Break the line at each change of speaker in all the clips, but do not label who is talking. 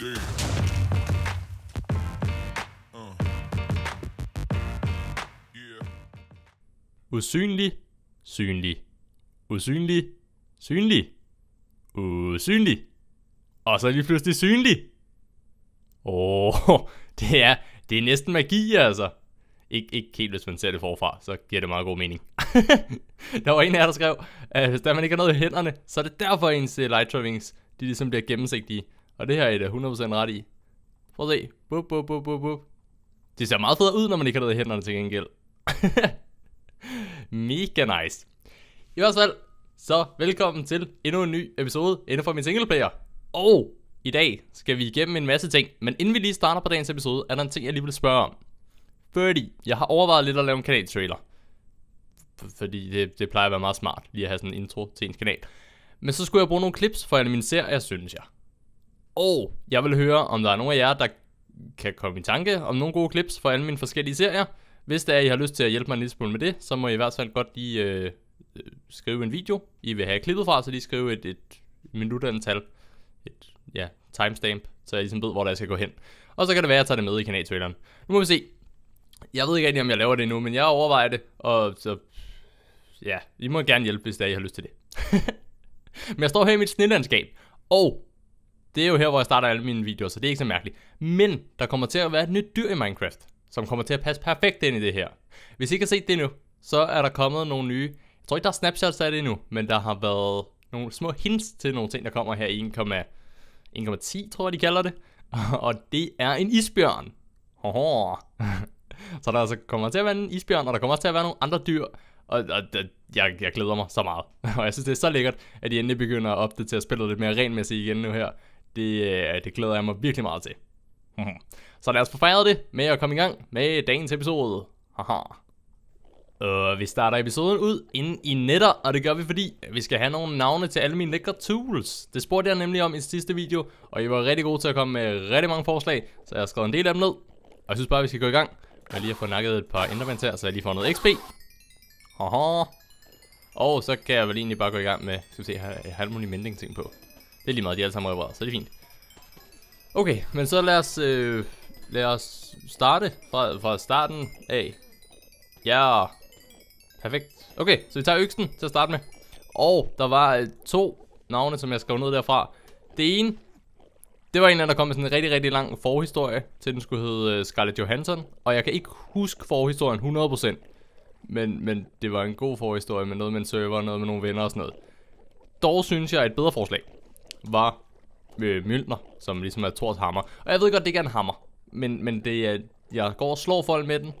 Damn. Uh. Yeah. Usynlig, synlig, usynlig, synlig, usynlig, og så lige pludselig synlig. Åh, oh, det er, det er næsten magi, altså. Ik- ikke helt, hvis man ser det forfra, så giver det meget god mening. der var en af jer, der skrev, at øh, hvis der man ikke har noget i hænderne, så er det derfor ens øh, light de ligesom bliver gennemsigtige. Og det her er det 100% ret i. Prøv at se. Bup, bup, bup, bup, bup. Det ser meget federe ud, når man ikke har noget i hænderne til gengæld. Mega nice. I hvert fald, så velkommen til endnu en ny episode inden for min singleplayer. Og i dag skal vi igennem en masse ting, men inden vi lige starter på dagens episode, er der en ting, jeg lige vil spørge om. Fordi jeg har overvejet lidt at lave en kanaltrailer. Fordi det, det plejer at være meget smart, lige at have sådan en intro til ens kanal. Men så skulle jeg bruge nogle clips fra alle mine serier, synes jeg. Og jeg vil høre, om der er nogen af jer, der kan komme i tanke om nogle gode clips fra alle mine forskellige serier. Hvis der er, I har lyst til at hjælpe mig en lille smule med det, så må I i hvert fald godt lige øh, øh skrive en video, I vil have klippet fra, så lige skrive et, et minutantal, et ja, timestamp, så jeg ligesom ved, hvor der skal gå hen. Og så kan det være, at jeg tager det med i kanaltraileren. Nu må vi se. Jeg ved ikke rigtig, om jeg laver det nu, men jeg overvejer det, og så... Ja, I må gerne hjælpe, hvis der I har lyst til det. men jeg står her i mit snillandskab, og det er jo her, hvor jeg starter alle mine videoer, så det er ikke så mærkeligt. Men der kommer til at være et nyt dyr i Minecraft, som kommer til at passe perfekt ind i det her. Hvis I ikke har set det nu, så er der kommet nogle nye... Jeg tror ikke, der er snapshots af det endnu, men der har været nogle små hints til nogle ting, der kommer her i 1,10, tror jeg, de kalder det. og det er en isbjørn. Hoho. så der altså kommer til at være en isbjørn, og der kommer også til at være nogle andre dyr. Og, og jeg, jeg glæder mig så meget. og jeg synes, det er så lækkert, at de endelig begynder at opdatere spillet lidt mere regelmæssigt igen nu her. Det, øh, det glæder jeg mig virkelig meget til. Mhm. Så lad os få fejret det med at komme i gang med dagens episode. Haha. Og øh, vi starter episoden ud inde i netter, og det gør vi fordi, vi skal have nogle navne til alle mine lækre tools. Det spurgte jeg nemlig om i sidste video, og I var rigtig gode til at komme med rigtig mange forslag, så jeg har skrevet en del af dem ned. Og jeg synes bare, vi skal gå i gang med lige at få nakket et par endermans her, så jeg lige får noget XP. Haha. Og så kan jeg vel egentlig bare gå i gang med, skal vi se, jeg har, jeg har mending ting på. Det er lige meget, de er alle sammen repareret, så det er fint. Okay, men så lad os, øh, lad os starte fra, fra starten af. Ja, perfekt. Okay, så vi tager øksen til at starte med. Og der var øh, to navne, som jeg skrev ned derfra. Det ene, det var en af der kom med sådan en rigtig, rigtig lang forhistorie, til den skulle hedde øh, Scarlett Johansson. Og jeg kan ikke huske forhistorien 100%. Men, men det var en god forhistorie med noget med en server, noget med nogle venner og sådan noget. Dog synes jeg er et bedre forslag var øh, Mjølner, som ligesom er Thors hammer. Og jeg ved godt, det ikke er en hammer, men, men det er, jeg går og slår folk med den,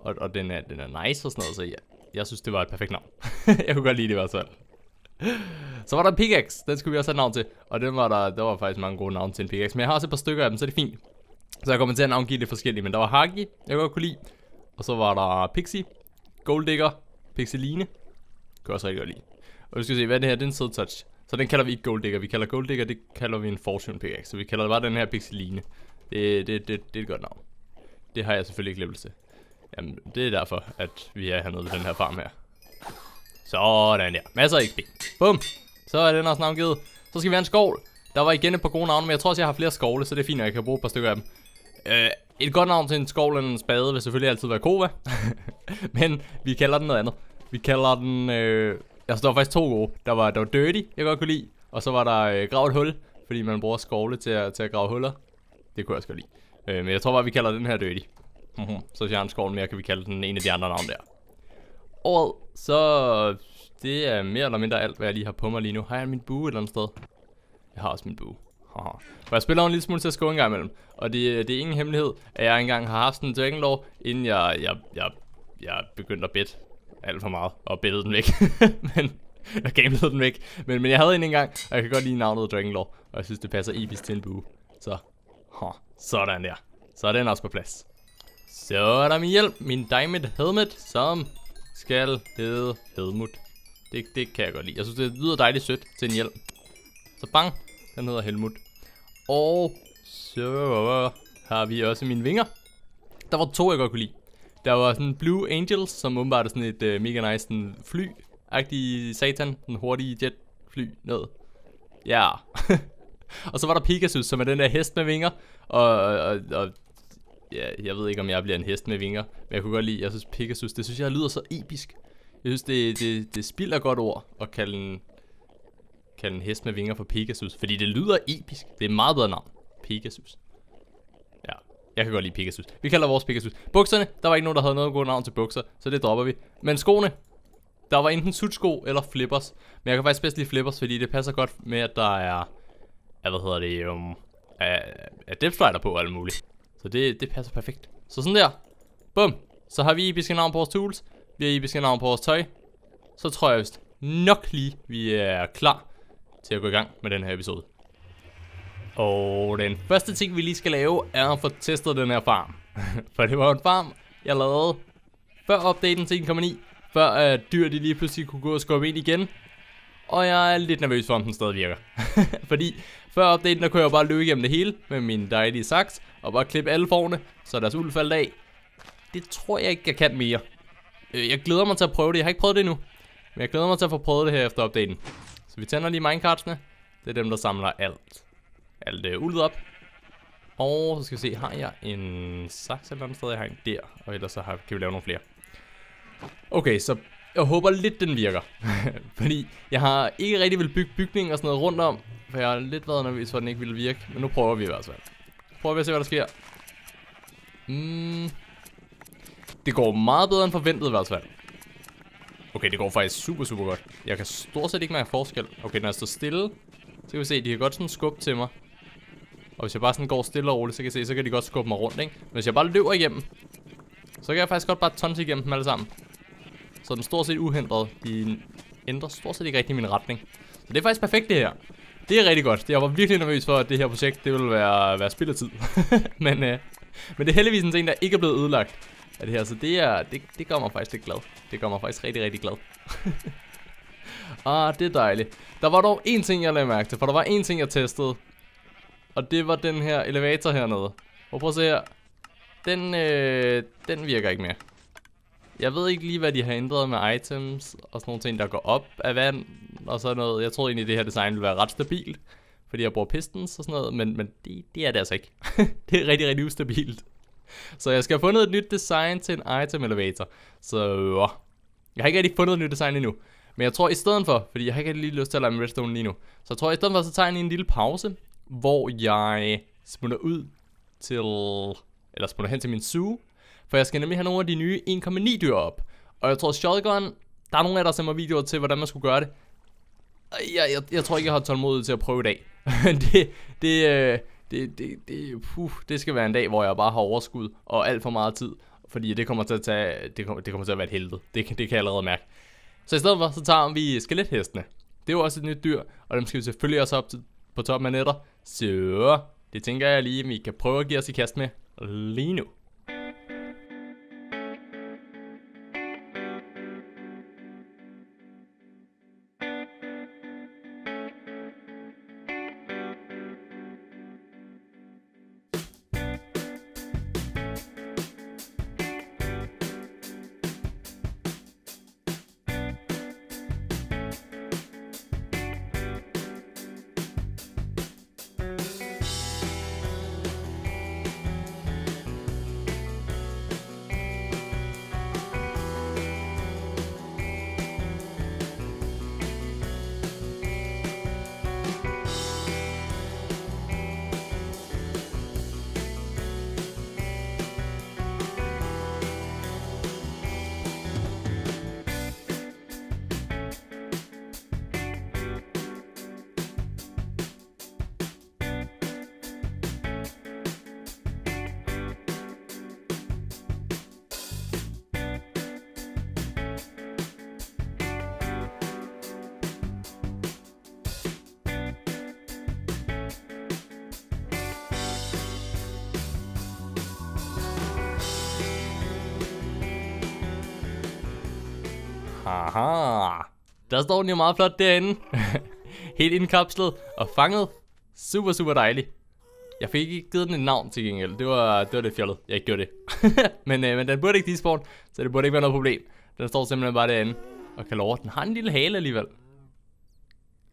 og, og den, er, den er nice og sådan noget, så jeg, jeg synes, det var et perfekt navn. jeg kunne godt lide det i hvert fald. Så var der en pickaxe, den skulle vi også have navn til, og den var der, der var faktisk mange gode navne til en pickaxe, men jeg har også et par stykker af dem, så det er fint. Så jeg kommer til at navngive det forskellige, men der var Haki, jeg godt kunne lide, og så var der Pixie, Golddigger, Pixeline, kan jeg også rigtig godt lide. Og vi skal se, hvad er det her, det er en touch. Så den kalder vi ikke Gold Digger. Vi kalder Gold Digger, det kalder vi en Fortune Pickaxe. Så vi kalder det bare den her Pixeline. Det, det, det, det er et godt navn. Det har jeg selvfølgelig ikke levelse. Jamen, det er derfor, at vi er hernede ved den her farm her. Sådan der. Masser af XP. Bum. Så er den også navngivet. Så skal vi have en skål. Der var igen et par gode navne, men jeg tror også, jeg har flere skovle, så det er fint, at jeg kan bruge et par stykker af dem. Øh, et godt navn til en skovl eller en spade vil selvfølgelig altid være kova. men vi kalder den noget andet. Vi kalder den... Øh, Altså, der var faktisk to gode. Der var, der var Dirty, jeg godt kunne lide, og så var der øh, Grav et hul, fordi man bruger skovle til at, til at grave huller. Det kunne jeg også godt lide. Øh, men jeg tror bare, vi kalder den her Dirty. Mm-hmm. Så skovl mere, kan vi kalde den en af de andre navne der. Året, så det er mere eller mindre alt, hvad jeg lige har på mig lige nu. Har jeg min bue et eller andet sted? Jeg har også min bue. For jeg spiller en lille smule til at skåre en gang imellem. Og det, øh, det er ingen hemmelighed, at jeg engang har haft en Dragon Lore, inden jeg, jeg, jeg, jeg begyndte at bet alt for meget og billede den væk. men, jeg gamlede den væk. Men, men jeg havde en engang, og jeg kan godt lide navnet Dragonlaw. Og jeg synes, det passer episk til en bue. Så, huh, sådan der. Så er den også på plads. Så er der min hjælp, min Diamond Helmet, som skal hedde Helmut. Det, det kan jeg godt lide. Jeg synes, det lyder dejligt sødt til en hjælp. Så bang, den hedder Helmut. Og så har vi også mine vinger. Der var to, jeg godt kunne lide. Der var sådan Blue Angels, som åbenbart er sådan et øh, mega nice sådan fly agtig satan, den hurtige jetfly ned. Ja. Yeah. og så var der Pegasus, som er den der hest med vinger, og, og, og ja, jeg ved ikke, om jeg bliver en hest med vinger, men jeg kunne godt lide, jeg synes Pegasus, det synes jeg lyder så episk. Jeg synes, det, det, det spilder godt ord at kalde en, kalde en hest med vinger for Pegasus, fordi det lyder episk. Det er meget bedre navn. Pegasus. Jeg kan godt lide Pegasus. Vi kalder vores Pegasus. Bukserne, der var ikke nogen, der havde noget godt navn til bukser, så det dropper vi. Men skoene, der var enten sutsko eller flippers. Men jeg kan faktisk bedst lide flippers, fordi det passer godt med, at der er... Ja, hvad hedder det? Um, er er Rider på og alt muligt. Så det, det passer perfekt. Så sådan der. Bum. Så har vi ibiske navn på vores tools. Vi har ibiske navn på vores tøj. Så tror jeg vist nok lige, vi er klar til at gå i gang med den her episode. Og den første ting, vi lige skal lave, er at få testet den her farm. For det var en farm, jeg lavede før opdateringen til 1.9, før at øh, dyr de lige pludselig kunne gå og skubbe ind igen. Og jeg er lidt nervøs for, om den stadig virker. Fordi før opdateringen, der kunne jeg bare løbe igennem det hele med min dejlige saks, og bare klippe alle forne, så deres uld faldt af. Det tror jeg ikke, jeg kan mere. Øh, jeg glæder mig til at prøve det. Jeg har ikke prøvet det endnu. Men jeg glæder mig til at få prøvet det her efter opdateringen. Så vi tænder lige minecartsene. Det er dem, der samler alt alt øh, uldet op. Og så skal vi se, har jeg en saks eller andet sted? Jeg har en der, og ellers så har, kan vi lave nogle flere. Okay, så jeg håber lidt, den virker. fordi jeg har ikke rigtig vil bygge bygningen og sådan noget rundt om, for jeg har lidt været nervøs for, at den ikke ville virke. Men nu prøver vi i hvert fald. Prøver vi at se, hvad der sker. Mm. Det går meget bedre end forventet i hvert fald. Okay, det går faktisk super, super godt. Jeg kan stort set ikke mærke forskel. Okay, når jeg står stille, så kan vi se, at de kan godt sådan skubbe til mig. Og hvis jeg bare sådan går stille og roligt, så kan jeg se, så kan de godt skubbe mig rundt, ikke? Men hvis jeg bare løber igennem, så kan jeg faktisk godt bare tonse igennem dem alle sammen. Så den står stort set uhindret. De ændrer stort set ikke rigtig min retning. Så det er faktisk perfekt det her. Det er rigtig godt. Jeg var virkelig nervøs for, at det her projekt, det ville være, være spild af tid. men, øh, men det er heldigvis en ting, der ikke er blevet ødelagt af det her. Så det, er, det, det gør mig faktisk lidt glad. Det gør mig faktisk rigtig, rigtig glad. ah, det er dejligt. Der var dog en ting, jeg lagde mærke til, for der var en ting, jeg testede, og det var den her elevator hernede. Og prøv at se her. Den, øh, den virker ikke mere. Jeg ved ikke lige, hvad de har ændret med items og sådan nogle ting, der går op af vand og sådan noget. Jeg troede egentlig, det her design ville være ret stabilt, fordi jeg bruger pistons og sådan noget, men, men det, det er det altså ikke. det er rigtig, rigtig ustabilt. Så jeg skal have fundet et nyt design til en item elevator. Så øh, jeg har ikke rigtig fundet et nyt design endnu. Men jeg tror i stedet for, fordi jeg har ikke lige lyst til at lave med redstone lige nu, så jeg tror i stedet for, så tager jeg en lille pause, hvor jeg smutter ud til, eller smutter hen til min zoo, for jeg skal nemlig have nogle af de nye 1,9 dyr op. Og jeg tror, Shotgun, der er nogle af jer, der sender videoer til, hvordan man skulle gøre det. Jeg, jeg, jeg tror ikke, jeg har tålmodighed til at prøve i dag. det, det, øh, det, det, det, puh, det skal være en dag, hvor jeg bare har overskud og alt for meget tid. Fordi det kommer til at, tage, det kommer, det kommer til at være et helvede. Det, det kan jeg allerede mærke. Så i stedet for, så tager vi skelethestene. Det er jo også et nyt dyr, og dem skal vi selvfølgelig også op til, på toppen af netter. Så det tænker jeg lige, vi kan prøve at give os i kast med lige nu. Aha. Der står den jo meget flot derinde. Helt indkapslet og fanget. Super, super dejlig. Jeg fik ikke givet den et navn til gengæld. Det var, det var lidt fjollet. Jeg ikke gjorde det. men, øh, men den burde ikke despawn, så det burde ikke være noget problem. Den står simpelthen bare derinde. Og kan love, den har en lille hale alligevel.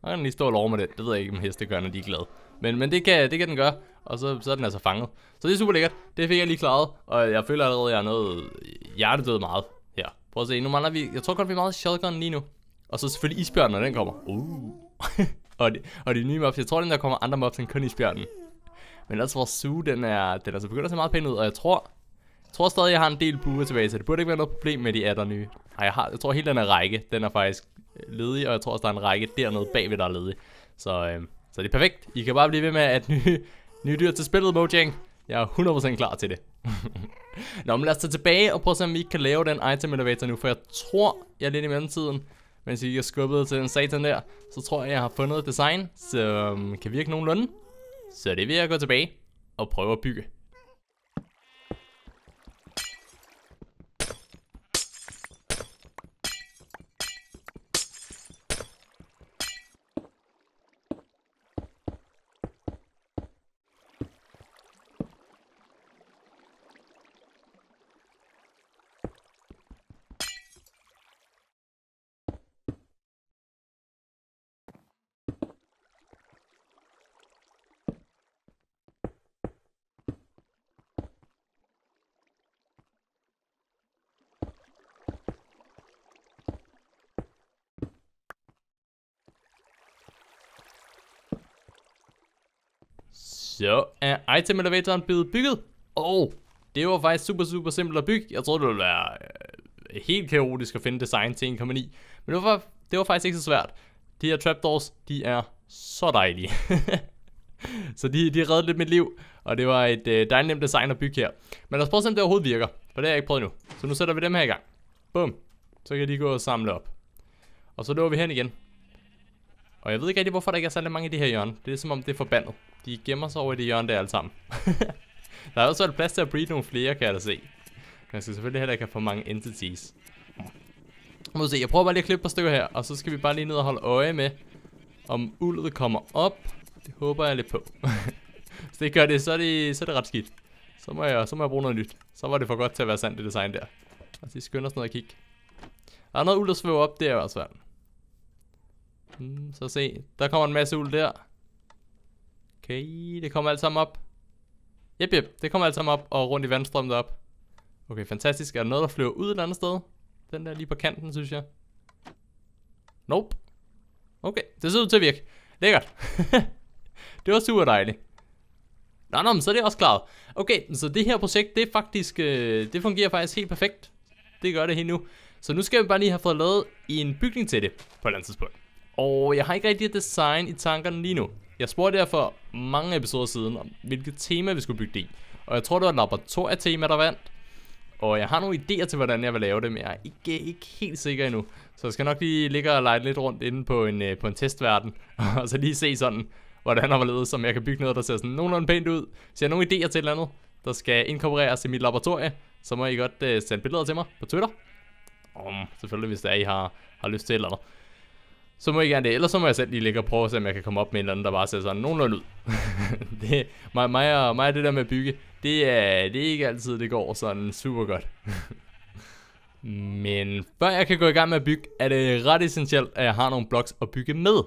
Og kan den lige stå og love med det. Det ved jeg ikke, om heste gør, når de er glade. Men, men det, kan, det kan den gøre. Og så, så er den altså fanget. Så det er super lækkert. Det fik jeg lige klaret. Og jeg føler allerede, at jeg er noget hjertedød meget. Prøv at se, nu mangler vi... Jeg tror godt, vi er meget shotgun lige nu. Og så selvfølgelig isbjørnen, når den kommer. Uh. og, de, og de nye mobs. Jeg tror, den der kommer andre mobs end kun isbjørnen. Men altså vores suge, den er, den er så begyndt at se meget pæn ud. Og jeg tror, jeg tror stadig, jeg har en del buer tilbage, så det burde ikke være noget problem med de andre nye. Nej, jeg, har, jeg tror, hele den her række, den er faktisk ledig. Og jeg tror også, der er en række dernede bagved, der er ledig. Så, øh, så det er perfekt. I kan bare blive ved med at nye, nye dyr til spillet, Mojang. Jeg er 100% klar til det. Nå, men lad os tage tilbage og prøve at se, om vi ikke kan lave den item elevator nu, for jeg tror, jeg er lidt i mellemtiden, mens jeg ikke er skubbet til den satan der, så tror jeg, jeg har fundet et design, som kan virke nogenlunde. Så det vil jeg gå tilbage og prøve at bygge. så er item elevatoren blevet bygget. Og det var faktisk super, super simpelt at bygge. Jeg troede, det ville være øh, helt kaotisk at finde design til 1.9. Men det var, det var faktisk ikke så svært. De her trapdoors, de er så dejlige. så de, de reddede lidt mit liv, og det var et øh, dejligt nemt design at bygge her. Men lad os prøve at se, om det overhovedet virker, for det har jeg ikke prøvet nu. Så nu sætter vi dem her i gang. Bum. Så kan de gå og samle op. Og så løber vi hen igen. Og jeg ved ikke rigtig, hvorfor der ikke er særlig mange i det her hjørne. Det er som om, det er forbandet. De gemmer sig over i de hjørne der alle sammen. der er også plads til at breed nogle flere, kan jeg da se. Men jeg skal selvfølgelig heller ikke have for mange entities. Må se, jeg prøver bare lige at klippe et par stykker her, og så skal vi bare lige ned og holde øje med, om uldet kommer op. Det håber jeg lidt på. Hvis det gør det, så er det, så er det ret skidt. Så må, jeg, så må jeg bruge noget nyt. Så var det for godt til at være sandt det design der. Altså, os skynder os ned og kigge. Der er noget uld, der svøver op der i hvert fald. Mm, så se, der kommer en masse uld der. Okay, det kommer alt sammen op. Jep, jep, det kommer alt sammen op og rundt i vandstrømmet op. Okay, fantastisk. Er der noget, der flyver ud et eller andet sted? Den der lige på kanten, synes jeg. Nope. Okay, det ser ud til at virke. Lækkert. det var super dejligt. Nå, nå, men så er det også klaret. Okay, så det her projekt, det er faktisk, øh, det fungerer faktisk helt perfekt. Det gør det helt nu. Så nu skal vi bare lige have fået lavet en bygning til det på et eller andet tidspunkt. Og jeg har ikke rigtig et design i tankerne lige nu. Jeg spurgte derfor mange episoder siden om, hvilket tema vi skulle bygge det i. Og jeg tror, det var et laboratorietema, der vandt. Og jeg har nogle idéer til, hvordan jeg vil lave det, men jeg er ikke, ikke helt sikker endnu. Så jeg skal nok lige ligge og lege lidt rundt inde på en, øh, på en testverden, og så lige se sådan, hvordan og ledet, som jeg kan bygge noget, der ser sådan nogenlunde pænt ud. Hvis jeg har nogle idéer til et eller andet, der skal inkorporeres i mit laboratorie, så må I godt øh, sende billeder til mig på Twitter. Om, selvfølgelig, hvis det er, I har, har lyst til et eller andet så må I gerne det. Ellers så må jeg selv lige ligge og prøve at se, om jeg kan komme op med en eller anden, der bare ser sådan nogenlunde ud. det, mig, mig, og, mig og det der med at bygge, det er, det er ikke altid, det går sådan super godt. Men før jeg kan gå i gang med at bygge, er det ret essentielt, at jeg har nogle blocks at bygge med.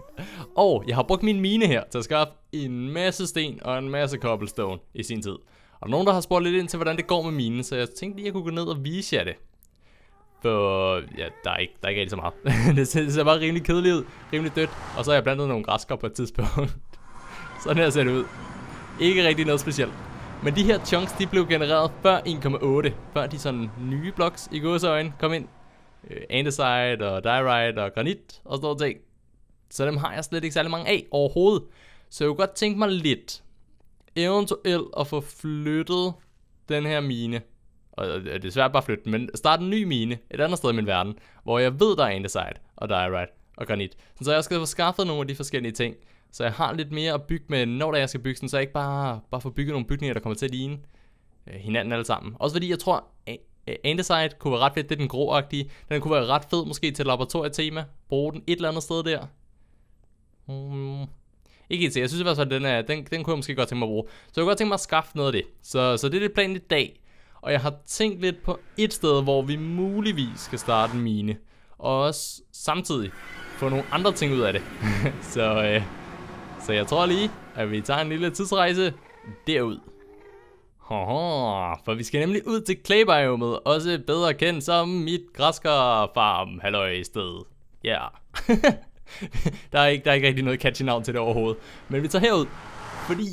og jeg har brugt min mine her til at skaffe en masse sten og en masse cobblestone i sin tid. Og der er nogen, der har spurgt lidt ind til, hvordan det går med minen, så jeg tænkte lige, at jeg kunne gå ned og vise jer det. For ja, der er ikke, der er ikke rigtig så meget. det, ser, det ser bare rimelig kedeligt ud, rimelig dødt. Og så har jeg blandet nogle græskar på et tidspunkt. Sådan her ser det ud. Ikke rigtig noget specielt. Men de her chunks, de blev genereret før 1.8. Før de sådan nye blocks i gåseøjne kom ind. Øh, andesite og diorite og granit og sådan noget ting. Så dem har jeg slet ikke særlig mange af overhovedet. Så jeg kunne godt tænke mig lidt eventuelt at få flyttet den her mine og det er svært bare at flytte, men starte en ny mine et andet sted i min verden, hvor jeg ved, der er andesite og diorite og granit. så jeg skal få skaffet nogle af de forskellige ting, så jeg har lidt mere at bygge med, når jeg skal bygge, sådan, så jeg ikke bare, bare får bygget nogle bygninger, der kommer til at ligne øh, hinanden alle sammen. Også fordi jeg tror, Andesite kunne være ret fedt, det er den gråagtige. Den kunne være ret fed måske til laboratorietema. Bruge den et eller andet sted der. Hmm. Ikke helt til. Jeg synes i hvert fald, at den, er, den, den kunne jeg måske godt tænke mig at bruge. Så jeg kunne godt tænke mig at skaffe noget af det. Så, så det er det planen i dag. Og jeg har tænkt lidt på et sted, hvor vi muligvis skal starte en mine. Og også samtidig få nogle andre ting ud af det. så, øh, så jeg tror lige, at vi tager en lille tidsrejse derud. Haha, for vi skal nemlig ud til Claybiomet, også bedre kendt som mit græskarfarm, halløj sted. Ja. Yeah. der, er ikke, der er ikke rigtig noget catchy navn til det overhovedet. Men vi tager herud, fordi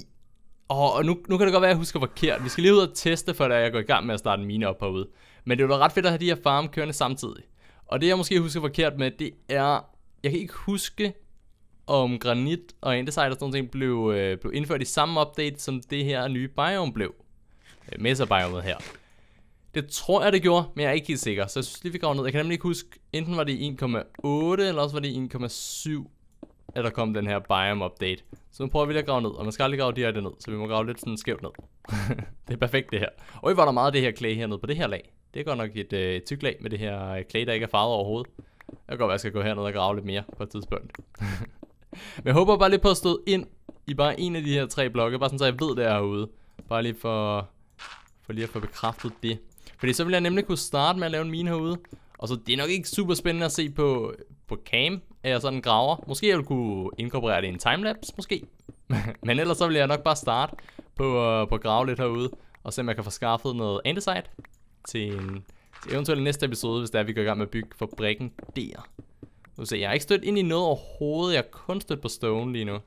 Åh, nu, nu kan det godt være, at jeg husker forkert. Vi skal lige ud og teste, før jeg går i gang med at starte mine op herude. Men det er jo ret fedt at have de her farm kørende samtidig. Og det jeg måske husker forkert med, det er... Jeg kan ikke huske, om granit og andesite og sådan noget blev, øh, blev indført i samme update, som det her nye biome blev. Øh, Mesa-biomet her. Det tror jeg, det gjorde, men jeg er ikke helt sikker. Så jeg synes lige, vi graver ned. Jeg kan nemlig ikke huske, enten var det 1,8, eller også var det 1,7 at der kom den her biome update. Så nu prøver vi lige at grave ned, og man skal aldrig grave direkte ned, så vi må grave lidt sådan skævt ned. det er perfekt det her. Og var der meget af det her klæ hernede på det her lag. Det er godt nok et øh, tyk lag med det her øh, klæ, der ikke er farvet overhovedet. Jeg kan godt være, at jeg skal gå herned og grave lidt mere på et tidspunkt. Men jeg håber bare lige på at stå ind i bare en af de her tre blokke, bare sådan så jeg ved det er herude. Bare lige for, for lige at få bekræftet det. Fordi så vil jeg nemlig kunne starte med at lave en mine herude. Og så det er nok ikke super spændende at se på, på cam, jeg sådan graver. Måske jeg vil kunne inkorporere det i en timelapse, måske. Men ellers så vil jeg nok bare starte på, uh, på at grave lidt herude, og se om jeg kan få skaffet noget andesite til, en, til eventuelt næste episode, hvis der vi går i gang med at bygge fabrikken der. Nu ser jeg har ikke stødt ind i noget overhovedet, jeg har kun stødt på stone lige nu.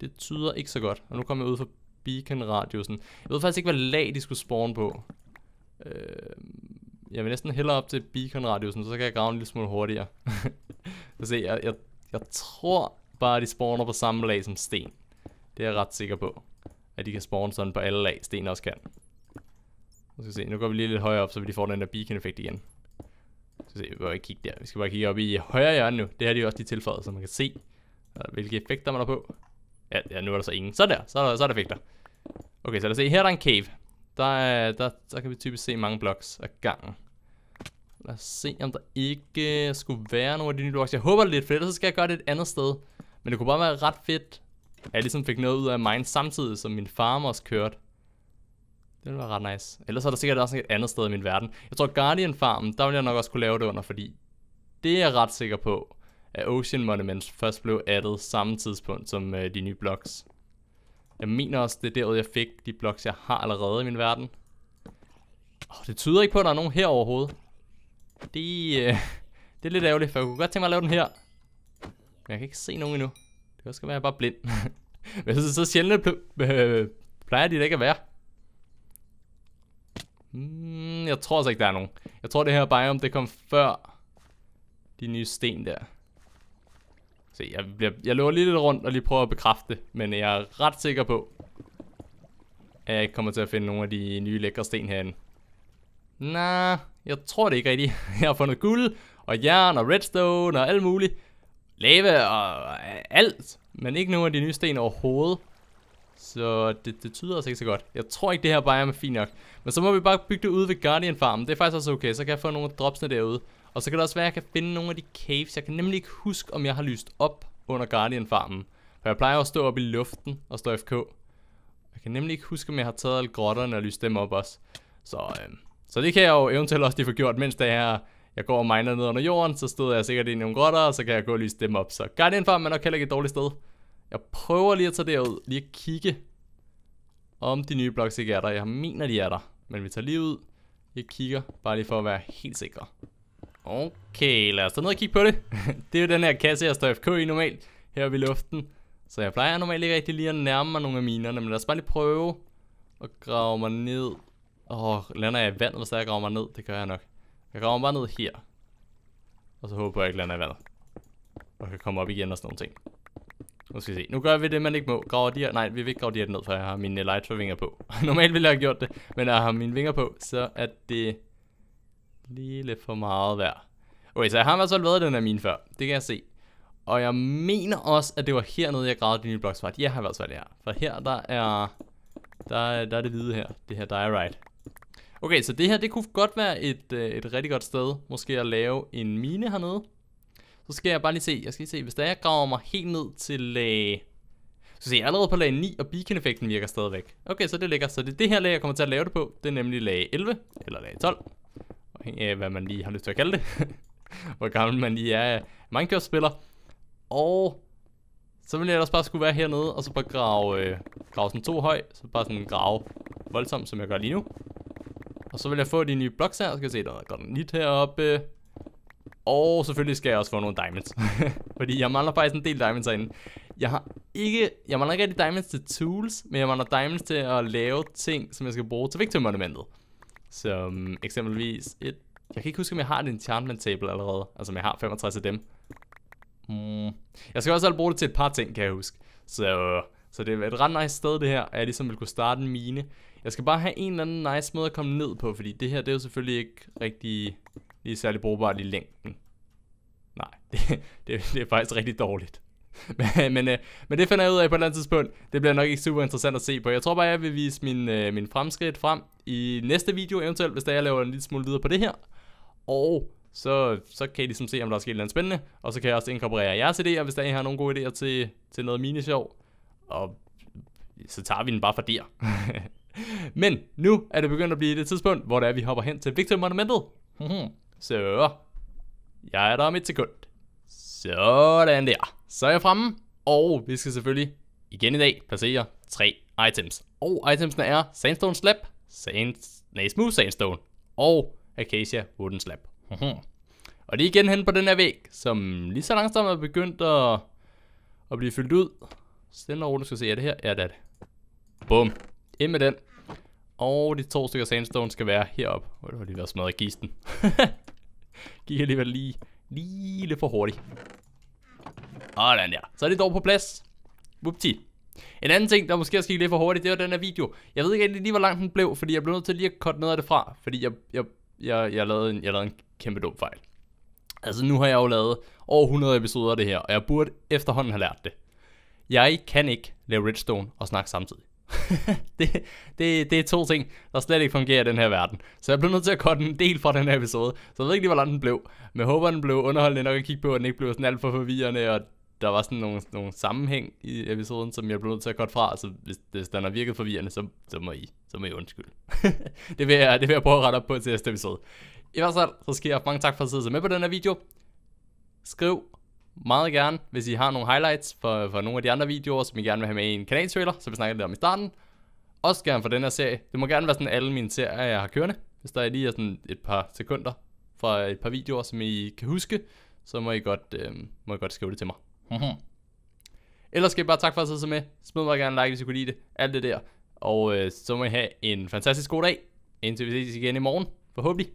Det tyder ikke så godt, og nu kommer jeg ud for beacon-radiusen. Jeg ved faktisk ikke, hvad lag de skulle spawn på. Øh, jeg vil næsten hellere op til beacon-radiusen, så kan jeg grave en lille smule hurtigere. så se, jeg, jeg, jeg tror bare, at de spawner på samme lag som sten. Det er jeg ret sikker på. At de kan spawne sådan på alle lag, sten også kan. Nu skal vi se, nu går vi lige lidt højere op, så vi får den der beacon-effekt igen. Så se, vi bare ikke kigge der. Vi skal bare kigge op i højre hjørne nu. Det har de jo også lige tilføjet, så man kan se, øh, hvilke effekter man har på. Ja, ja nu er der så ingen. Så der, så er der, så er der effekter. Okay, så lad os se, her er der en cave. Der, er, der, der kan vi typisk se mange blocks ad gangen. Lad os se, om der ikke skulle være nogle af de nye blocks. Jeg håber det lidt, for ellers så skal jeg gøre det et andet sted. Men det kunne bare være ret fedt, at jeg ligesom fik noget ud af mine samtidig, som min farm også kørte. Det ville være ret nice. Ellers er der sikkert også et andet sted i min verden. Jeg tror Guardian Farm, der ville jeg nok også kunne lave det under, fordi det er jeg ret sikker på, at Ocean Monuments først blev addet samme tidspunkt som øh, de nye blocks. Jeg mener også, det er derud, jeg fik de bloks, jeg har allerede i min verden. Oh, det tyder ikke på, at der er nogen her overhovedet. Det, øh, det er lidt ærgerligt, for jeg kunne godt tænke mig at lave den her. Men jeg kan ikke se nogen endnu. Det kan også være, jeg bare blind. Men så, så sjældent plejer de da ikke at være. Mm, jeg tror altså ikke, der er nogen. Jeg tror, det her biome, det kom før de nye sten der. Se, jeg, bliver, jeg løber lige lidt rundt og lige prøver at bekræfte det, men jeg er ret sikker på, at jeg ikke kommer til at finde nogle af de nye lækre sten herinde. Nej, jeg tror det ikke rigtigt. Jeg har fundet guld, og jern, og redstone, og alt muligt. Lava og alt, men ikke nogen af de nye sten overhovedet. Så det, det tyder altså ikke så godt. Jeg tror ikke, det her bare er med fint nok. Men så må vi bare bygge det ud ved Guardian Farm. Det er faktisk også okay, så kan jeg få nogle dropsne derude. Og så kan det også være, at jeg kan finde nogle af de caves. Jeg kan nemlig ikke huske, om jeg har lyst op under Guardian-farmen. For jeg plejer at stå op i luften og stå FK. Jeg kan nemlig ikke huske, om jeg har taget alle grotterne og lyst dem op også. Så, øhm, så det kan jeg jo eventuelt også lige få gjort, mens det her jeg går og miner ned under jorden, så stod jeg sikkert i nogle grotter, og så kan jeg gå og lyse dem op. Så Guardian Farm er nok heller ikke et dårligt sted. Jeg prøver lige at tage derud, lige at kigge, om de nye blocks ikke er der. Jeg mener, de er der, men vi tager lige ud. Jeg kigger, bare lige for at være helt sikre. Okay, lad os da ned og kigge på det. det er jo den her kasse, jeg står FK i normalt, her i luften. Så jeg plejer normalt ikke rigtig lige at nærme mig nogle af minerne, men lad os bare lige prøve at grave mig ned. Åh, oh, lander jeg i vandet, hvis jeg graver mig ned? Det gør jeg nok. Jeg graver mig bare ned her. Og så håber jeg ikke lander i vandet. Og kan komme op igen og sådan nogle ting. Nu skal vi se. Nu gør vi det, man ikke må. Graver de her. Nej, vi vil ikke grave de her ned, for jeg har mine vinger på. normalt ville jeg have gjort det, men jeg har mine vinger på, så at det Lige lidt for meget værd. Okay, så jeg har i hvert fald været den af mine før. Det kan jeg se. Og jeg mener også, at det var hernede, jeg gravede din nye bloks Jeg har i hvert fald det her. For her, der er, der, der er det hvide her. Det her diorite. Okay, så det her, det kunne godt være et, øh, et rigtig godt sted. Måske at lave en mine hernede. Så skal jeg bare lige se. Jeg skal lige se, hvis der jeg graver mig helt ned til lag... Så se, jeg er allerede på lag 9, og beacon-effekten virker stadigvæk. Okay, så det ligger. Så det er det her lag, jeg kommer til at lave det på. Det er nemlig lag 11, eller lag 12 af, hvad man lige har lyst til at kalde det, hvor gammel man lige er Minecraft-spiller. Og så ville jeg ellers bare skulle være hernede, og så bare grave, øh, grave sådan to høj, så bare sådan grave voldsomt, som jeg gør lige nu. Og så vil jeg få de nye blocks her, så skal jeg se, der er godt nyt heroppe. Og selvfølgelig skal jeg også få nogle diamonds. Fordi jeg mangler faktisk en del diamonds herinde. Jeg har ikke, jeg mangler ikke rigtig diamonds til tools, men jeg mangler diamonds til at lave ting, som jeg skal bruge til vigtigmonumentet. monumentet som eksempelvis et... Jeg kan ikke huske, om jeg har en enchantment table allerede. Altså, om jeg har 65 af dem. Mm. Jeg skal også bruge det til et par ting, kan jeg huske. Så, så det er et ret nice sted, det her, at jeg ligesom vil kunne starte en mine. Jeg skal bare have en eller anden nice måde at komme ned på, fordi det her, det er jo selvfølgelig ikke rigtig lige særlig brugbart i længden. Nej, det, det, det er faktisk rigtig dårligt. men, men, øh, men det finder jeg ud af på et eller andet tidspunkt. Det bliver nok ikke super interessant at se på. Jeg tror bare, jeg vil vise min, øh, min fremskridt frem i næste video eventuelt, hvis der jeg laver en lille smule videre på det her. Og så, så kan I ligesom se, om der er sket noget spændende. Og så kan jeg også inkorporere jeres idéer, hvis der I har nogle gode idéer til, til noget minisjov. Og så tager vi den bare for der. Men nu er det begyndt at blive det tidspunkt, hvor det er, vi hopper hen til Victor Monumentet. så jeg er der om et sekund. Sådan der så er jeg fremme, og vi skal selvfølgelig igen i dag placere tre items. Og itemsene er Sandstone Slab, sand, nej, Smooth Sandstone og Acacia Wooden Slab. Mhm. og det er igen hen på den her væg, som lige så langsomt er begyndt at, at blive fyldt ud. Stille og roligt skal se, er det her? Ja, det er det. Bum. Ind med den. Og de to stykker sandstone skal være heroppe. Oh, det var lige ved at smadre gisten. Gik alligevel lige, lige lidt for hurtigt. Sådan der. Så er det dog på plads. Whoopty. En anden ting, der måske er sket lidt for hurtigt, det var den her video. Jeg ved ikke egentlig lige, hvor lang den blev, fordi jeg blev nødt til lige at korte noget af det fra, fordi jeg, jeg, jeg, jeg, lavede, en, jeg lavede en kæmpe dum fejl. Altså nu har jeg jo lavet over 100 episoder af det her, og jeg burde efterhånden have lært det. Jeg kan ikke lave Redstone og snakke samtidig. det, det, det er to ting, der slet ikke fungerer i den her verden. Så jeg blev nødt til at korte en del fra den her episode, så jeg ved ikke lige, hvor lang den blev. Men jeg håber, den blev underholdende nok at kigge på, at den ikke blev sådan alt for forvirrende, og der var sådan nogle, nogle sammenhæng i episoden, som jeg blev nødt til at godt fra, så altså, hvis, hvis den har virket forvirrende, så, så, må I, så må I undskylde. det, vil jeg, det vil jeg prøve at rette op på til næste episode. I hvert fald, så skal jeg mange tak for at sidde med på den her video. Skriv meget gerne, hvis I har nogle highlights for, for nogle af de andre videoer, som I gerne vil have med i en kanaltrailer, så vi snakker lidt om i starten. Også gerne for den her serie. Det må gerne være sådan alle mine serier, jeg har kørende. Hvis der er lige sådan et par sekunder fra et par videoer, som I kan huske, så må I godt, øh, må I godt skrive det til mig. Mhm. Ellers skal jeg bare tak for at sidde med. Smid mig gerne en like, hvis I kunne lide det. Alt det der. Og øh, så må I have en fantastisk god dag. Indtil vi ses igen i morgen. Forhåbentlig.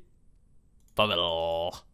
Farvel.